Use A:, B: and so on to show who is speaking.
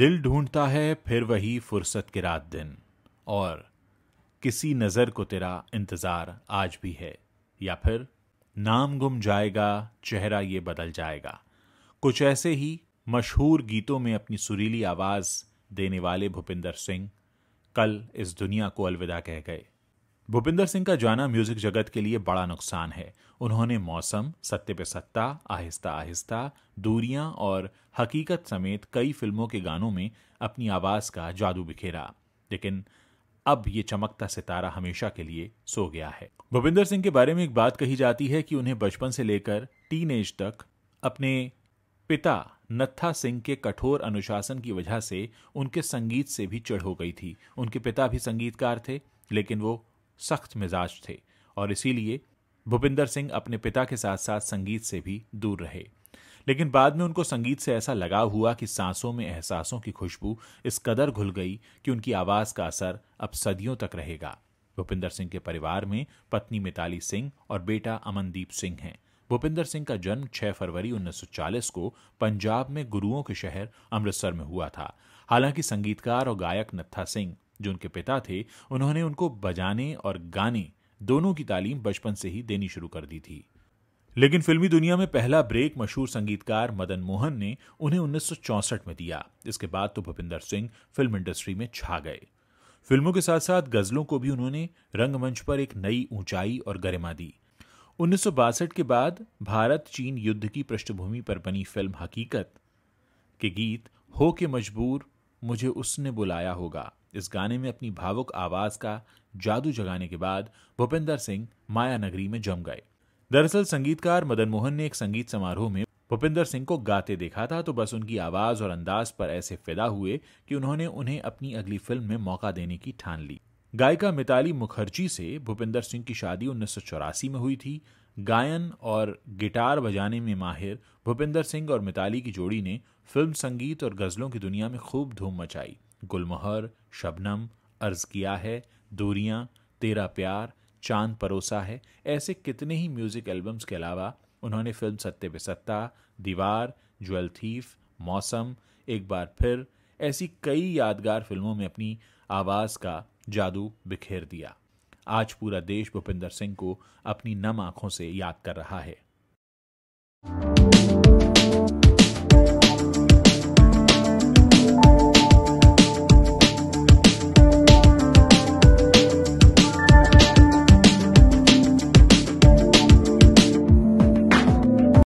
A: दिल ढूंढता है फिर वही फुर्सत के रात दिन और किसी नज़र को तेरा इंतज़ार आज भी है या फिर नाम गुम जाएगा चेहरा ये बदल जाएगा कुछ ऐसे ही मशहूर गीतों में अपनी सुरीली आवाज़ देने वाले भूपिंदर सिंह कल इस दुनिया को अलविदा कह गए भूपिंदर सिंह का जाना म्यूजिक जगत के लिए बड़ा नुकसान है उन्होंने मौसम सत्य पे सत्ता आहिस्ता आहिस्ता दूरियां और हकीकत समेत कई फिल्मों के गानों में अपनी आवाज़ का जादू बिखेरा लेकिन अब ये चमकता सितारा हमेशा के लिए सो गया है भूपिंदर सिंह के बारे में एक बात कही जाती है कि उन्हें बचपन से लेकर टीन तक अपने पिता नत्था सिंह के कठोर अनुशासन की वजह से उनके संगीत से भी चढ़ हो गई थी उनके पिता भी संगीतकार थे लेकिन वो सख्त मिजाज थे और इसीलिए भूपिंदर सिंह अपने पिता के साथ साथ संगीत से भी दूर रहे लेकिन बाद में उनको संगीत से ऐसा लगाव हुआ कि सांसों में एहसासों की खुशबू इस कदर घुल गई कि उनकी आवाज का असर अब सदियों तक रहेगा भूपिंदर सिंह के परिवार में पत्नी मिताली सिंह और बेटा अमनदीप सिंह हैं भूपिंदर सिंह का जन्म 6 फरवरी 1940 को पंजाब में गुरुओं के शहर अमृतसर में हुआ था हालांकि संगीतकार और गायक नत्था सिंह जो उनके पिता थे उन्होंने उनको बजाने और गाने दोनों की तालीम बचपन से ही देनी शुरू कर दी थी लेकिन फिल्मी दुनिया में पहला ब्रेक मशहूर संगीतकार मदन मोहन ने उन्हें 1964 में दिया इसके बाद तो भूपिंदर सिंह फिल्म इंडस्ट्री में छा गए फिल्मों के साथ साथ गजलों को भी उन्होंने रंगमंच पर एक नई ऊंचाई और गरिमा दी उन्नीस के बाद भारत चीन युद्ध की पृष्ठभूमि पर बनी फिल्म हकीकत के गीत हो के मजबूर मुझे उसने बुलाया होगा इस गाने में अपनी भावुक आवाज का जादू जगाने के बाद भूपेंद्र सिंह माया नगरी में जम गए दरअसल संगीतकार मदन मोहन ने एक संगीत समारोह में भूपेंद्र सिंह को गाते देखा था तो बस उनकी आवाज और अंदाज पर ऐसे फिदा हुए कि उन्होंने उन्हें अपनी अगली फिल्म में मौका देने की ठान ली गायिका मिताली मुखर्जी से भूपेंद्र सिंह की शादी उन्नीस में हुई थी गायन और गिटार बजाने में माहिर भूपेंद्र सिंह और मिताली की जोड़ी ने फिल्म संगीत और गज़लों की दुनिया में खूब धूम मचाई गुलमोहर शबनम अर्ज किया है दूरियाँ तेरा प्यार चांद परोसा है ऐसे कितने ही म्यूज़िक एल्बम्स के अलावा उन्होंने फिल्म सत्य बेसत्ता दीवार ज्वेल थीफ मौसम एक बार फिर ऐसी कई यादगार फिल्मों में अपनी आवाज़ का जादू बिखेर दिया आज पूरा देश भूपिंदर सिंह को अपनी नम आँखों से याद कर रहा है